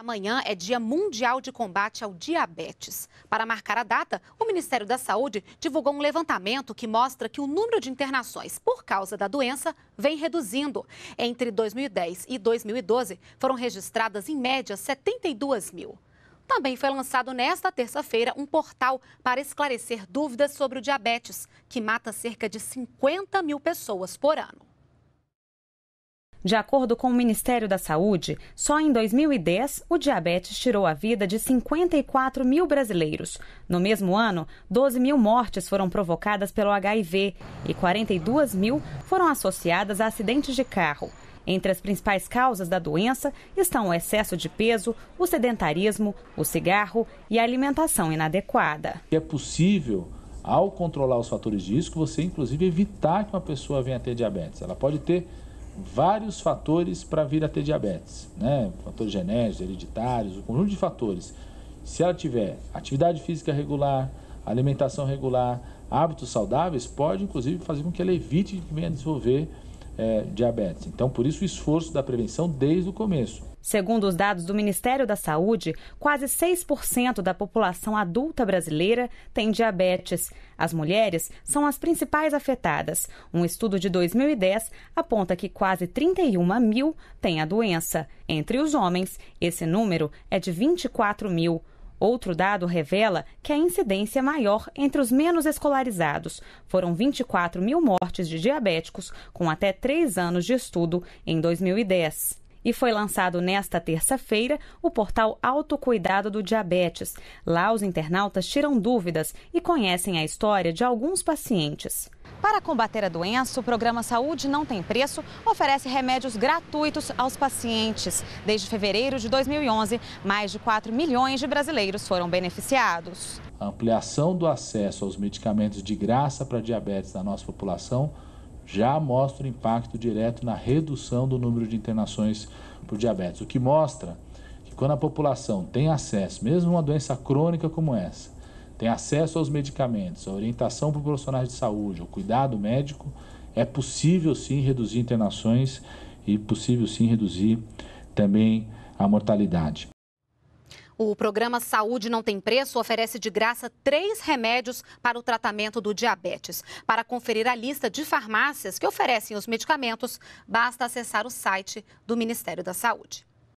Amanhã é Dia Mundial de Combate ao Diabetes. Para marcar a data, o Ministério da Saúde divulgou um levantamento que mostra que o número de internações por causa da doença vem reduzindo. Entre 2010 e 2012, foram registradas, em média, 72 mil. Também foi lançado nesta terça-feira um portal para esclarecer dúvidas sobre o diabetes, que mata cerca de 50 mil pessoas por ano. De acordo com o Ministério da Saúde, só em 2010 o diabetes tirou a vida de 54 mil brasileiros. No mesmo ano, 12 mil mortes foram provocadas pelo HIV e 42 mil foram associadas a acidentes de carro. Entre as principais causas da doença estão o excesso de peso, o sedentarismo, o cigarro e a alimentação inadequada. É possível, ao controlar os fatores de risco, você inclusive evitar que uma pessoa venha a ter diabetes. Ela pode ter vários fatores para vir a ter diabetes, né? Fatores genéticos, hereditários, um conjunto de fatores. Se ela tiver atividade física regular, alimentação regular, hábitos saudáveis, pode inclusive fazer com que ela evite que venha desenvolver é, diabetes. Então, por isso, o esforço da prevenção desde o começo. Segundo os dados do Ministério da Saúde, quase 6% da população adulta brasileira tem diabetes. As mulheres são as principais afetadas. Um estudo de 2010 aponta que quase 31 mil têm a doença. Entre os homens, esse número é de 24 mil. Outro dado revela que a incidência é maior entre os menos escolarizados. Foram 24 mil mortes de diabéticos com até três anos de estudo em 2010 e foi lançado nesta terça-feira o portal Autocuidado do Diabetes. Lá os internautas tiram dúvidas e conhecem a história de alguns pacientes. Para combater a doença, o programa Saúde Não Tem Preço oferece remédios gratuitos aos pacientes. Desde fevereiro de 2011, mais de 4 milhões de brasileiros foram beneficiados. A ampliação do acesso aos medicamentos de graça para diabetes da nossa população já mostra o impacto direto na redução do número de internações por diabetes, o que mostra que quando a população tem acesso, mesmo a uma doença crônica como essa, tem acesso aos medicamentos, a orientação para profissionais de saúde, o cuidado médico, é possível sim reduzir internações e possível sim reduzir também a mortalidade. O programa Saúde Não Tem Preço oferece de graça três remédios para o tratamento do diabetes. Para conferir a lista de farmácias que oferecem os medicamentos, basta acessar o site do Ministério da Saúde.